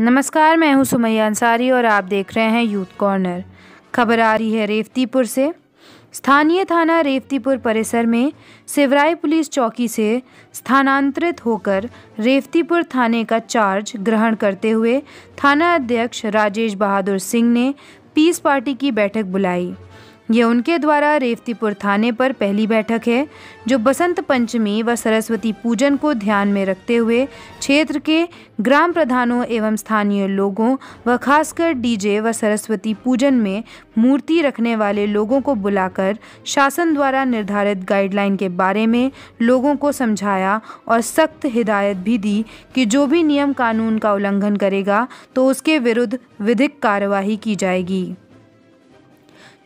नमस्कार मैं हूं सुमैया अंसारी और आप देख रहे हैं यूथ कॉर्नर खबर आ रही है रेवतीपुर से स्थानीय थाना रेवतीपुर परिसर में सिवराय पुलिस चौकी से स्थानांतरित होकर रेवतीपुर थाने का चार्ज ग्रहण करते हुए थाना अध्यक्ष राजेश बहादुर सिंह ने पीस पार्टी की बैठक बुलाई ये उनके द्वारा रेवतीपुर थाने पर पहली बैठक है जो बसंत पंचमी व सरस्वती पूजन को ध्यान में रखते हुए क्षेत्र के ग्राम प्रधानों एवं स्थानीय लोगों व खासकर डीजे व सरस्वती पूजन में मूर्ति रखने वाले लोगों को बुलाकर शासन द्वारा निर्धारित गाइडलाइन के बारे में लोगों को समझाया और सख्त हिदायत भी दी कि जो भी नियम कानून का उल्लंघन करेगा तो उसके विरुद्ध विधिक कार्यवाही की जाएगी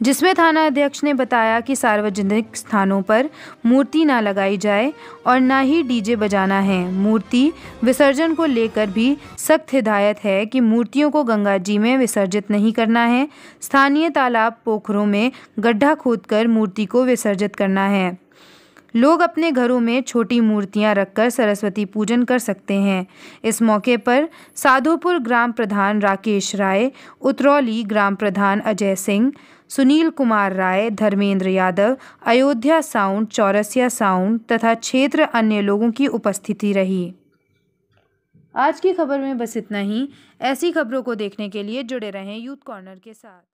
जिसमें थाना अध्यक्ष ने बताया कि सार्वजनिक स्थानों पर मूर्ति ना लगाई जाए और ना ही डीजे बजाना है मूर्ति विसर्जन को लेकर भी सख्त हिदायत है कि मूर्तियों को गंगा जी में विसर्जित नहीं करना है स्थानीय तालाब पोखरों में गड्ढा खोदकर मूर्ति को विसर्जित करना है लोग अपने घरों में छोटी मूर्तियां रखकर सरस्वती पूजन कर सकते हैं इस मौके पर साधोपुर ग्राम प्रधान राकेश राय उतरौली ग्राम प्रधान अजय सिंह सुनील कुमार राय धर्मेंद्र यादव अयोध्या साउंड चौरसिया साउंड तथा क्षेत्र अन्य लोगों की उपस्थिति रही आज की खबर में बस इतना ही ऐसी खबरों को देखने के लिए जुड़े रहें यूथ कॉर्नर के साथ